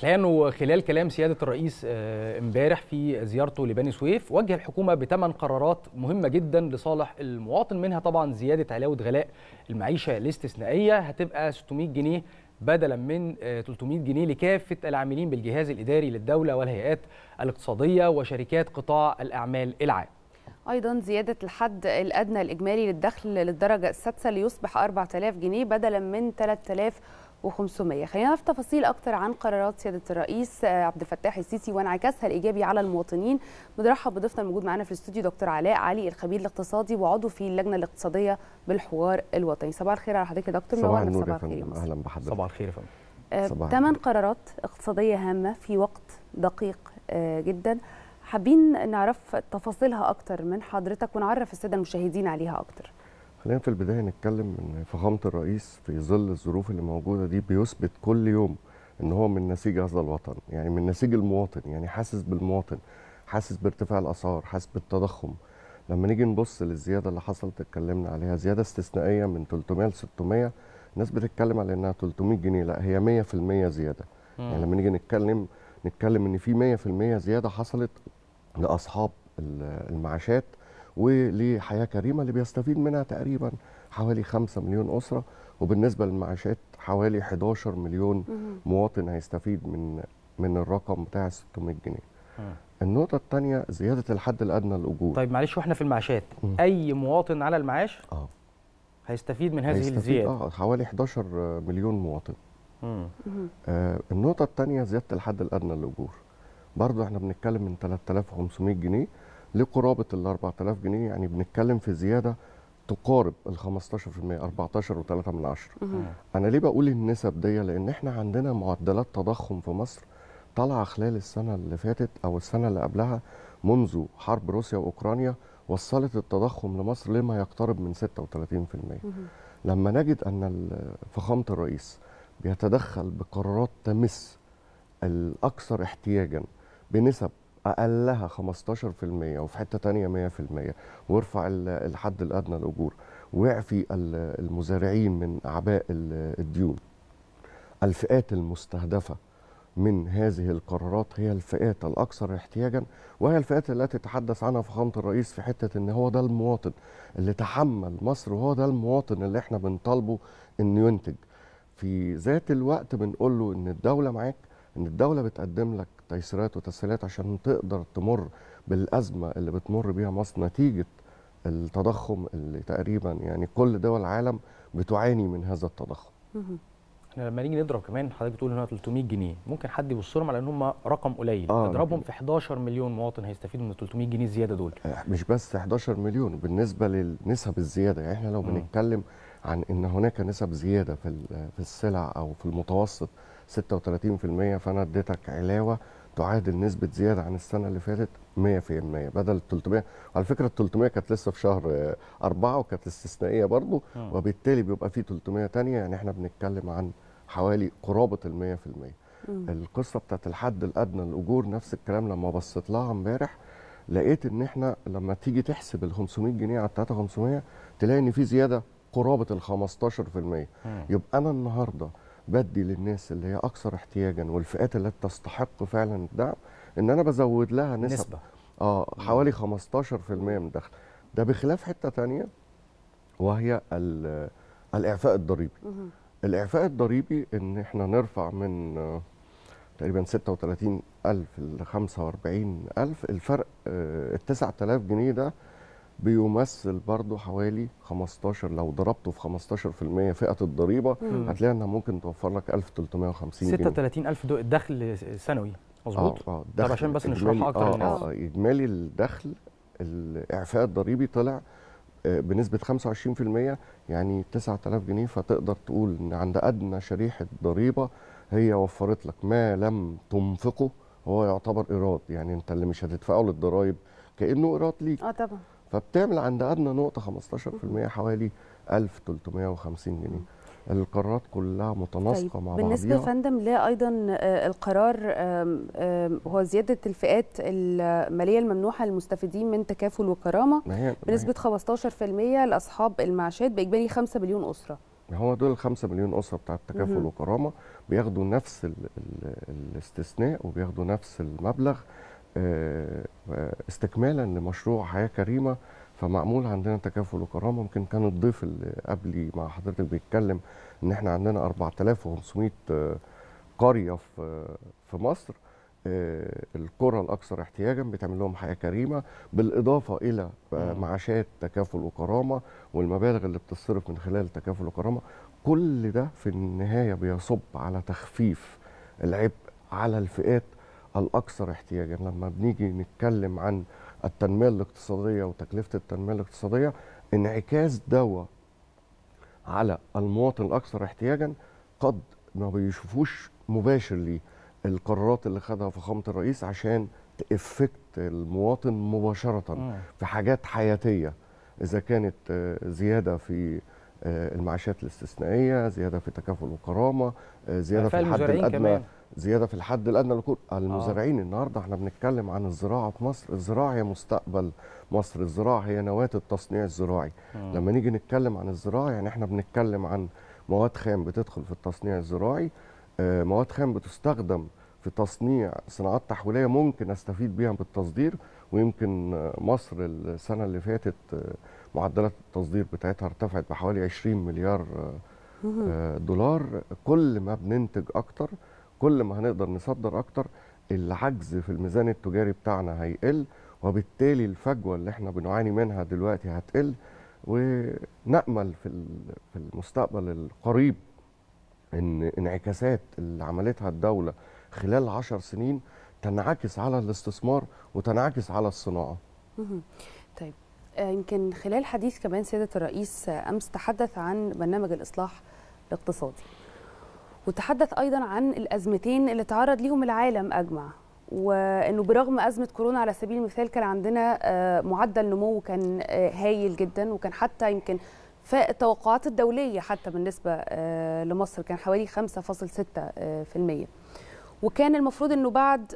الحقيقه انه خلال كلام سياده الرئيس آه، امبارح في زيارته لبني سويف وجه الحكومه بثمان قرارات مهمه جدا لصالح المواطن منها طبعا زياده علاوه غلاء المعيشه الاستثنائيه هتبقى 600 جنيه بدلا من 300 آه، جنيه لكافه العاملين بالجهاز الاداري للدوله والهيئات الاقتصاديه وشركات قطاع الاعمال العام ايضا زياده الحد الادنى الاجمالي للدخل للدرجه السادسه ليصبح 4000 جنيه بدلا من 3000 و500 خلينا نعرف تفاصيل اكتر عن قرارات سياده الرئيس آه، عبد الفتاح السيسي وانعكاسها الايجابي على المواطنين بنرحب بضيفنا الموجود معانا في الاستوديو دكتور علاء علي الخبير الاقتصادي وعضو في اللجنه الاقتصاديه بالحوار الوطني صباح الخير على حضرتك يا دكتور نورنا صباح الخير اهلا بحضرتك صباح الخير يا فندم ثمان آه، قرارات اقتصاديه هامه في وقت دقيق آه، جدا حابين نعرف تفاصيلها اكتر من حضرتك ونعرف الساده المشاهدين عليها اكتر خلينا في البدايه نتكلم ان فخامه الرئيس في ظل الظروف اللي موجوده دي بيثبت كل يوم ان هو من نسيج هذا الوطن يعني من نسيج المواطن يعني حاسس بالمواطن حاسس بارتفاع الاسعار حاسس بالتضخم لما نيجي نبص للزياده اللي حصلت اتكلمنا عليها زياده استثنائيه من 300 ل 600 الناس بتتكلم على انها 300 جنيه لا هي 100% زياده م. يعني لما نيجي نتكلم نتكلم ان في 100% زياده حصلت لاصحاب المعاشات ولحياه كريمه اللي بيستفيد منها تقريبا حوالي 5 مليون اسره وبالنسبه للمعاشات حوالي 11 مليون مواطن هيستفيد من من الرقم بتاع 600 جنيه. آه. النقطة الثانية زيادة الحد الأدنى للأجور طيب معلش واحنا في المعاشات أي مواطن على المعاش اه هيستفيد من هذه هيستفيد الزيادة اه حوالي 11 مليون مواطن آه النقطة الثانية زيادة الحد الأدنى للأجور برضه احنا بنتكلم من 3500 جنيه لقرابه ال 4000 جنيه يعني بنتكلم في زياده تقارب ال 15% 14 و من عشرة. انا ليه بقول النسب دي لان احنا عندنا معدلات تضخم في مصر طالعه خلال السنه اللي فاتت او السنه اللي قبلها منذ حرب روسيا واوكرانيا وصلت التضخم لمصر لما يقترب من 36% لما نجد ان فخامه الرئيس بيتدخل بقرارات تمس الاكثر احتياجا بنسب اقلها 15% وفي حته تانية 100% وارفع الحد الادنى الاجور واعفي المزارعين من اعباء الديون الفئات المستهدفه من هذه القرارات هي الفئات الاكثر احتياجا وهي الفئات التي تحدث عنها فخامه الرئيس في حته ان هو ده المواطن اللي تحمل مصر وهو ده المواطن اللي احنا بنطالبه انه ينتج في ذات الوقت بنقول له ان الدوله معاك ان الدوله بتقدم لك تيسيرات وتسهيلات عشان تقدر تمر بالازمه اللي بتمر بيها مصر نتيجه التضخم اللي تقريبا يعني كل دول العالم بتعاني من هذا التضخم. احنا لما نيجي نضرب كمان حضرتك بتقول ان 300 جنيه ممكن حد يبص لهم على ان هم رقم قليل آه اضربهم في 11 مليون مواطن هيستفيدوا من 300 جنيه زياده دول آه، مش بس 11 مليون بالنسبه للنسب الزياده يعني احنا لو بنتكلم عن ان هناك نسب زياده في في السلع او في المتوسط 36% فانا اديتك علاوه تعادل نسبه زياده عن السنه اللي فاتت 100% بدل 300 وعلى فكره ال 300 كانت لسه في شهر آه، أربعة وكانت استثنائيه برضه آه. وبالتالي بيبقى في 300 ثانيه يعني احنا بنتكلم عن حوالي قرابه ال 100% القصه بتاعت الحد الادنى للاجور نفس الكلام لما بصيت لها امبارح لقيت ان احنا لما تيجي تحسب ال 500 جنيه على 3500 تلاقي ان في زياده قرابه ال 15% آه. يبقى انا النهارده بدي للناس اللي هي اكثر احتياجا والفئات اللي تستحق فعلا الدعم ان انا بزود لها نسب نسبه اه حوالي 15% من الدخل ده بخلاف حته ثانيه وهي الاعفاء الضريبي الاعفاء الضريبي ان احنا نرفع من آه، تقريبا 36000 ل 45000 الفرق آه، ال 9000 جنيه ده بيمثل برضه حوالي 15 لو ضربته في 15% فئه الضريبه هتلاقي انها ممكن توفر لك 1350 جنيه 36000 دخل سنوي مظبوط اه اه طب عشان بس نشرحها اكتر آه للناس آه،, اه اجمالي الدخل الاعفاء الضريبي طلع آه، بنسبة 25% يعني 9000 جنيه فتقدر تقول إن عند أدنى شريحة ضريبة هي وفرت لك ما لم تنفقه هو يعتبر إيراد يعني أنت اللي مش هتدفعه للضرايب كأنه إيراد ليك آه طبعا فبتعمل عند ادنى نقطه 15% حوالي 1350 جنيه القرارات كلها متناسقه طيب مع بعضها بالنسبه يا فندم لا ايضا آه، القرار هو زياده الفئات الماليه الممنوحه للمستفيدين من تكافل وكرامه بنسبه 15% لاصحاب المعاشات باجمالي 5 مليون اسره هو دول ال 5 مليون اسره بتاع التكافل وكرامه بياخدوا نفس الاستثناء وبياخدوا نفس المبلغ آه، استكمالا لمشروع حياه كريمه فمعمول عندنا تكافل وكرامه يمكن كان الضيف اللي قبلي مع حضرتك بيتكلم ان احنا عندنا 4500 آه، قريه في آه، في مصر القرى الاكثر احتياجا بتعمل لهم حياه كريمه بالاضافه الى معاشات تكافل وكرامه والمبالغ اللي بتصرف من خلال تكافل وكرامه كل ده في النهايه بيصب على تخفيف العبء على الفئات الاكثر احتياجا لما بنيجي نتكلم عن التنميه الاقتصاديه وتكلفه التنميه الاقتصاديه انعكاس دواء على المواطن الاكثر احتياجا قد ما بيشوفوش مباشر ليه القرارات اللي خدها فخامه الرئيس عشان تافكت المواطن مباشره في حاجات حياتيه اذا كانت آه، زياده في آه، المعاشات الاستثنائيه زياده في تكافل وكرامه آه، زياده في الحد الادنى كمان. زياده في الحد الادنى لكل آه. المزارعين آه. النهارده احنا بنتكلم عن الزراعه في مصر الزراعه هي مستقبل مصر الزراعه هي نواه التصنيع الزراعي آه. لما نيجي نتكلم عن الزراعه يعني احنا بنتكلم عن مواد خام بتدخل في التصنيع الزراعي آه مواد خام بتستخدم في تصنيع صناعات تحويليه ممكن استفيد بيها بالتصدير ويمكن آه، مصر السنه اللي فاتت آه، معدلات التصدير بتاعتها ارتفعت بحوالي 20 مليار دولار كل ما بننتج اكتر كل ما هنقدر نصدر اكتر العجز في الميزان التجاري بتاعنا هيقل وبالتالي الفجوه اللي احنا بنعاني منها دلوقتي هتقل ونامل في في المستقبل القريب ان انعكاسات اللي عملتها الدوله خلال عشر سنين تنعكس على الاستثمار وتنعكس على الصناعه. طيب آه، يمكن خلال حديث كمان سياده الرئيس آه، امس تحدث عن برنامج الاصلاح الاقتصادي. وتحدث أيضا عن الأزمتين اللي تعرض ليهم العالم أجمع وانه برغم ازمه كورونا على سبيل المثال كان عندنا آه، معدل نمو كان آه، هايل جدا وكان حتى يمكن فاق التوقعات الدوليه حتى بالنسبه آه، لمصر كان حوالي 5.6% وكان المفروض انه بعد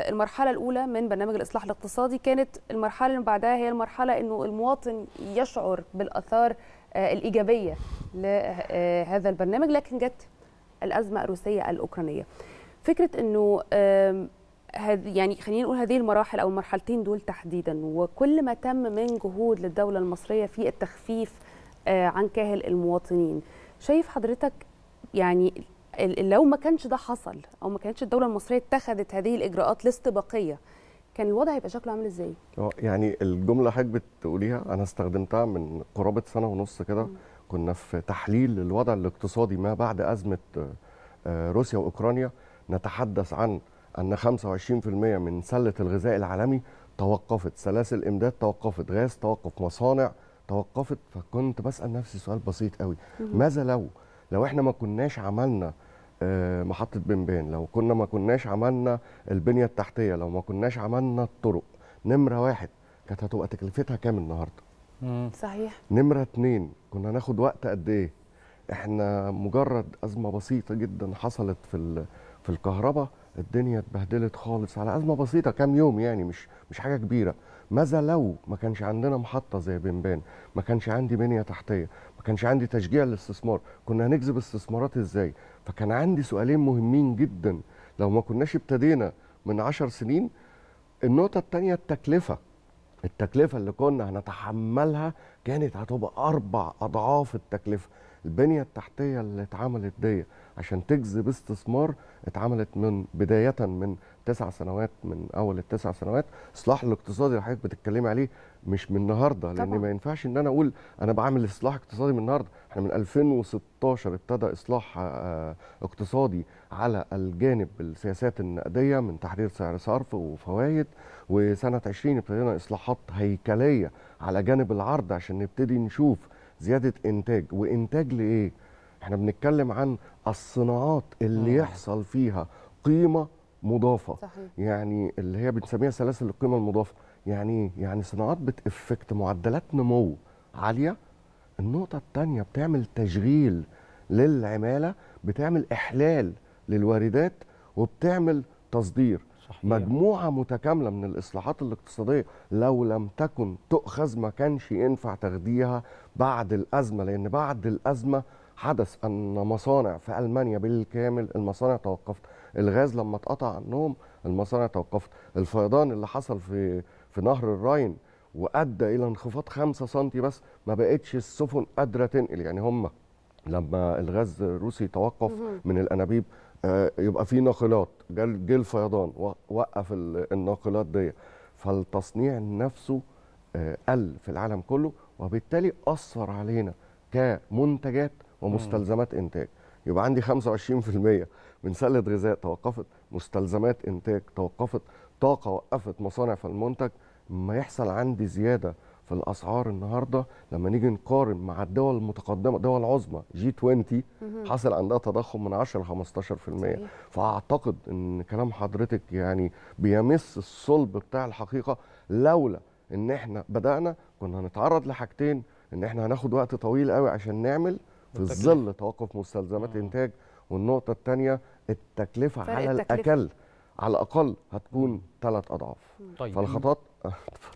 المرحله الاولى من برنامج الاصلاح الاقتصادي كانت المرحله اللي بعدها هي المرحله انه المواطن يشعر بالاثار الايجابيه لهذا البرنامج لكن جت الازمه الروسيه الاوكرانيه فكره انه يعني خلينا نقول هذه المراحل او المرحلتين دول تحديدا وكل ما تم من جهود للدوله المصريه في التخفيف آه، عن كاهل المواطنين شايف حضرتك يعني لو ما كانش ده حصل او ما كانتش الدوله المصريه اتخذت هذه الاجراءات الاستباقيه كان الوضع هيبقى شكله عامل ازاي؟ يعني الجمله حضرتك بتقوليها انا استخدمتها من قرابه سنه ونص كده كنا في تحليل للوضع الاقتصادي ما بعد أزمة آه، روسيا وأوكرانيا نتحدث عن أن 25% من سلة الغذاء العالمي توقفت سلاسل إمداد توقفت غاز توقف مصانع توقفت فكنت بسأل نفسي سؤال بسيط قوي ماذا لو لو احنا ما كناش عملنا آه، محطة بنبان لو كنا ما كناش عملنا البنية التحتية لو ما كناش عملنا الطرق نمرة واحد كانت هتبقى تكلفتها كام النهاردة صحيح نمرة اتنين كنا هناخد وقت قد ايه احنا مجرد ازمه بسيطه جدا حصلت في في الكهرباء الدنيا اتبهدلت خالص على ازمه بسيطه كام يوم يعني مش مش حاجه كبيره ماذا لو ما كانش عندنا محطه زي بنبان ما كانش عندي بنيه تحتيه ما كانش عندي تشجيع للاستثمار كنا هنجذب استثمارات ازاي فكان عندي سؤالين مهمين جدا لو ما كناش ابتدينا من عشر سنين النقطه الثانيه التكلفه التكلفه اللي كنا هنتحملها كانت هتبقى اربع اضعاف التكلفه البنيه التحتيه اللي اتعملت دي عشان تجذب استثمار اتعملت من بدايه من تسع سنوات من اول التسع سنوات الاصلاح الاقتصادي اللي حضرتك بتتكلمي عليه مش من النهارده لان ما ينفعش ان انا اقول انا بعمل اصلاح اقتصادي من النهارده احنا من 2016 ابتدى اصلاح آه، آه، اقتصادي على الجانب السياسات النقديه من تحرير سعر صرف وفوائد وسنه 20 ابتدينا اصلاحات هيكليه على جانب العرض عشان نبتدي نشوف زياده انتاج وانتاج لايه احنا بنتكلم عن الصناعات اللي مم. يحصل فيها قيمه مضافه صحيح. يعني اللي هي بنسميها سلاسل القيمه المضافه يعني يعني صناعات بتافكت معدلات نمو عاليه النقطه الثانيه بتعمل تشغيل للعماله بتعمل احلال للواردات وبتعمل تصدير صحيح. مجموعه متكامله من الاصلاحات الاقتصاديه لو لم تكن تؤخذ ما كانش ينفع تاخديها بعد الازمه لان بعد الازمه حدث ان مصانع في المانيا بالكامل المصانع توقفت الغاز لما اتقطع عنهم المصانع توقفت الفيضان اللي حصل في في نهر الراين وادى الى انخفاض 5 سم بس ما بقتش السفن قادره تنقل يعني هم لما الغاز الروسي توقف من الانابيب آه، يبقى في ناقلات جه الفيضان وقف الناقلات دي فالتصنيع نفسه آه، قل في العالم كله وبالتالي اثر علينا كمنتجات ومستلزمات انتاج يبقى عندي 25% من سله غذاء توقفت مستلزمات انتاج توقفت طاقه وقفت مصانع فالمنتج ما يحصل عندي زياده في الاسعار النهارده لما نيجي نقارن مع الدول المتقدمه دول عظمى جي 20 حصل عندها تضخم من 10 ل 15% فاعتقد ان كلام حضرتك يعني بيمس الصلب بتاع الحقيقه لولا ان احنا بدانا كنا هنتعرض لحاجتين ان احنا هناخد وقت طويل قوي عشان نعمل في ظل توقف مستلزمات آه. انتاج والنقطه الثانيه التكلفه على التكلفة. الاقل على الاقل هتكون ثلاث اضعاف طيب. فالخطوات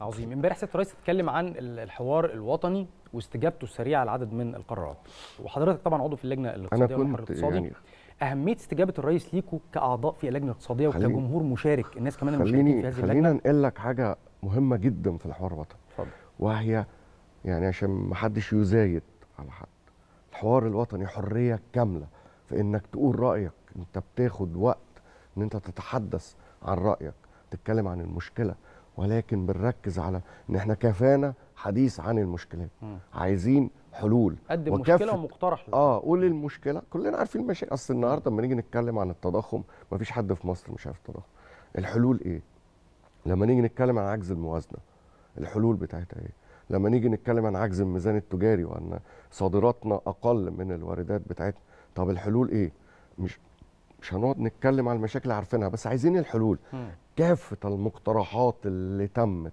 عظيم امبارح سياده الرئيس اتكلم عن الحوار الوطني واستجابته السريعه لعدد من القرارات وحضرتك طبعا عضو في اللجنه الاقتصاديه انا كنت يعني اهميه استجابه الرئيس ليكوا كاعضاء في اللجنه الاقتصاديه وكجمهور مشارك الناس كمان المشاركين في هذه اللجنه خلينا نقول لك حاجه مهمه جدا في الحوار الوطني اتفضل وهي يعني عشان ما حدش يزايد على حد الحوار الوطني حريه كامله في انك تقول رايك انت بتاخد وقت ان انت تتحدث عن رايك تتكلم عن المشكله ولكن بنركز على ان احنا كفانا حديث عن المشكلات م. عايزين حلول قدم مشكله ومقترح اه قول المشكله كلنا عارفين المشاكل اصل النهارده لما نيجي نتكلم عن التضخم مفيش حد في مصر مش عارف التضخم الحلول ايه لما نيجي نتكلم عن عجز الموازنه الحلول بتاعتها ايه لما نيجي نتكلم عن عجز الميزان التجاري وان صادراتنا اقل من الواردات بتاعتنا طب الحلول ايه مش مش هنقعد نتكلم عن المشاكل عارفينها بس عايزين الحلول كافة المقترحات اللي تمت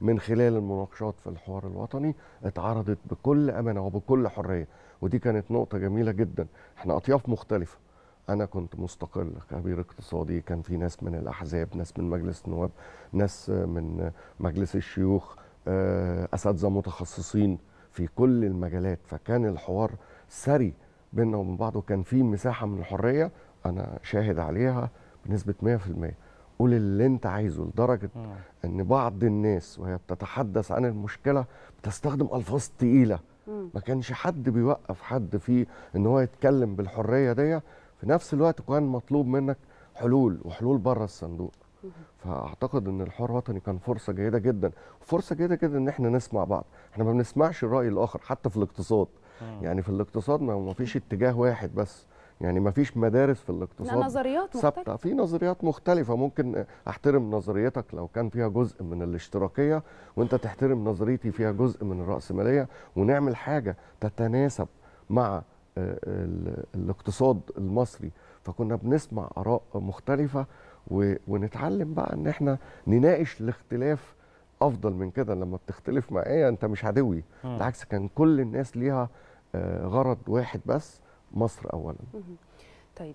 من خلال المناقشات في الحوار الوطني اتعرضت بكل أمانة وبكل حرية ودي كانت نقطة جميلة جدا احنا أطياف مختلفة أنا كنت مستقل خبير اقتصادي كان في ناس من الأحزاب ناس من مجلس النواب ناس من مجلس الشيوخ آه، أساتذة متخصصين في كل المجالات فكان الحوار سري بيننا وبين بعض وكان في مساحة من الحرية أنا شاهد عليها بنسبة 100% قول اللي انت عايزه لدرجه مم. ان بعض الناس وهي بتتحدث عن المشكله بتستخدم الفاظ تقيله ما كانش حد بيوقف حد في ان هو يتكلم بالحريه دي في نفس الوقت كان مطلوب منك حلول وحلول بره الصندوق فاعتقد ان الحوار الوطني كان فرصه جيده جدا فرصه جيده جدا ان احنا نسمع بعض احنا ما بنسمعش الراي الاخر حتى في الاقتصاد يعني في الاقتصاد ما فيش اتجاه واحد بس يعني ما فيش مدارس في الاقتصاد نظريات ثابته في نظريات مختلفه ممكن احترم نظريتك لو كان فيها جزء من الاشتراكيه وانت تحترم نظريتي فيها جزء من الراسماليه ونعمل حاجه تتناسب مع آه، الاقتصاد المصري فكنا بنسمع اراء مختلفه ونتعلم بقى ان احنا نناقش الاختلاف افضل من كده لما بتختلف معايا انت مش عدوي بالعكس كان كل الناس ليها آه، غرض واحد بس مصر اولا طيب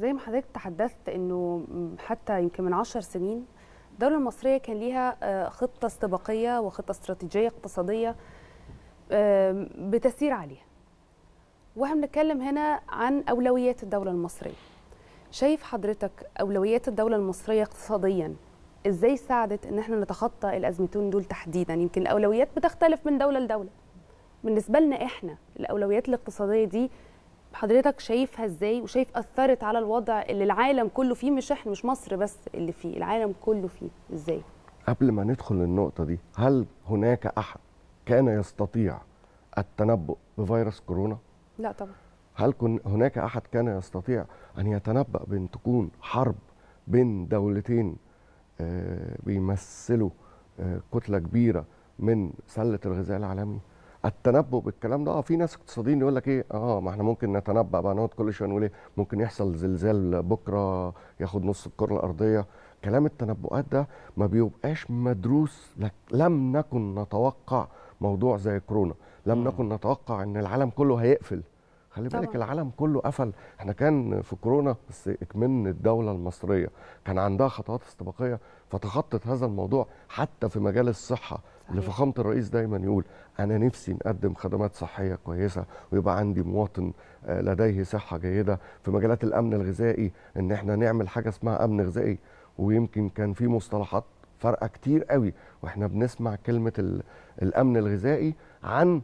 زي ما حضرتك تحدثت انه حتى يمكن من عشر سنين الدوله المصريه كان ليها آه، خطه استباقيه وخطه استراتيجيه اقتصاديه بتسير عليها واحنا بنتكلم هنا عن اولويات الدوله المصريه شايف حضرتك اولويات الدوله المصريه اقتصاديا ازاي ساعدت ان احنا نتخطى الازمتين دول تحديدا يمكن الاولويات بتختلف من دوله لدوله بالنسبه لنا احنا الاولويات الاقتصاديه دي حضرتك شايفها ازاي وشايف اثرت على الوضع اللي العالم كله فيه مش احنا مش مصر بس اللي فيه العالم كله فيه ازاي قبل ما ندخل النقطه دي هل هناك احد كان يستطيع التنبؤ بفيروس كورونا لا طبعا هل كن هناك احد كان يستطيع ان يتنبأ بان تكون حرب بين دولتين آه، بيمثلوا آه، كتله كبيره من سله الغذاء العالمي التنبؤ بالكلام ده اه في ناس اقتصاديين يقول لك ايه اه ما احنا ممكن نتنبأ بقى نقعد كل شويه نقول ايه ممكن يحصل زلزال بكره ياخد نص الكره الارضيه كلام التنبؤات ده ما بيبقاش مدروس لك لم نكن نتوقع موضوع زي كورونا لم نكن نتوقع ان العالم كله هيقفل خلي بالك طبعا. العالم كله قفل احنا كان في كورونا بس اكمن الدوله المصريه كان عندها خطوات استباقيه فتخطت هذا الموضوع حتى في مجال الصحه اللي فخامه الرئيس دايما يقول انا نفسي نقدم خدمات صحيه كويسه ويبقى عندي مواطن آه، لديه صحه جيده في مجالات الامن الغذائي ان احنا نعمل حاجه اسمها امن غذائي ويمكن كان في مصطلحات فارقه كتير قوي واحنا بنسمع كلمه الامن الغذائي عن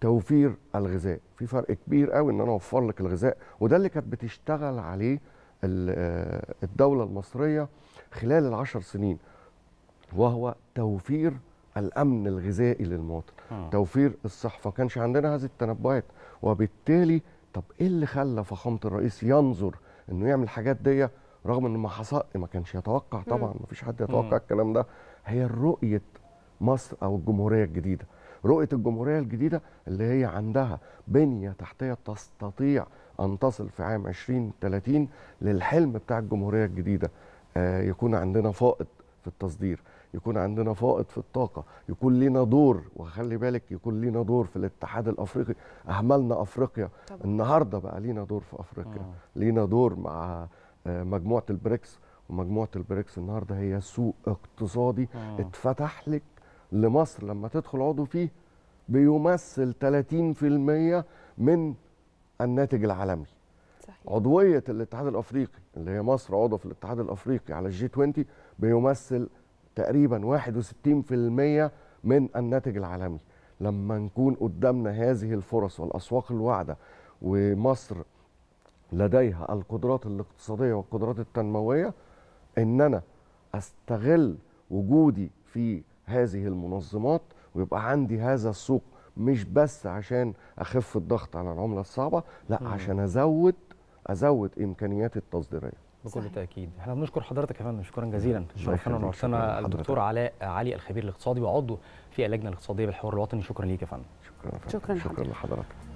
توفير الغذاء في فرق كبير قوي ان انا اوفر لك الغذاء وده اللي كانت بتشتغل عليه آه، الدوله المصريه خلال العشر سنين وهو توفير الامن الغذائي للمواطن آه. توفير الصحه فكانش عندنا هذه التنبؤات وبالتالي طب ايه اللي خلى فخامه الرئيس ينظر انه يعمل الحاجات دي رغم ان ما حصل ما كانش يتوقع طبعا ما فيش حد يتوقع الكلام ده هي رؤيه مصر او الجمهوريه الجديده رؤيه الجمهوريه الجديده اللي هي عندها بنيه تحتيه تستطيع ان تصل في عام 2030 للحلم بتاع الجمهوريه الجديده آه، يكون عندنا فائض في التصدير يكون عندنا فائض في الطاقة يكون لينا دور وخلي بالك يكون لينا دور في الاتحاد الأفريقي أهملنا أفريقيا طبعا. النهاردة بقى لينا دور في أفريقيا آه. لينا دور مع آه، مجموعة البريكس ومجموعة البريكس النهاردة هي سوق اقتصادي آه. اتفتح لك لمصر لما تدخل عضو فيه بيمثل 30% من الناتج العالمي صحيح. عضويه الاتحاد الافريقي اللي هي مصر عضو في الاتحاد الافريقي على الجي 20 بيمثل تقريبا 61% من الناتج العالمي لما نكون قدامنا هذه الفرص والاسواق الواعده ومصر لديها القدرات الاقتصاديه والقدرات التنمويه ان انا استغل وجودي في هذه المنظمات ويبقى عندي هذا السوق مش بس عشان اخف الضغط على العمله الصعبه لا عشان ازود ازود امكانيات التصديريه بكل صحيح. تاكيد احنا بنشكر حضرتك يا فندم شكرا جزيلا شرفنا ونورتنا الدكتور علاء علي الخبير الاقتصادي وعضو في اللجنه الاقتصاديه بالحوار الوطني شكرا ليك يا فندم شكرا شكرا, شكرا لحضرتك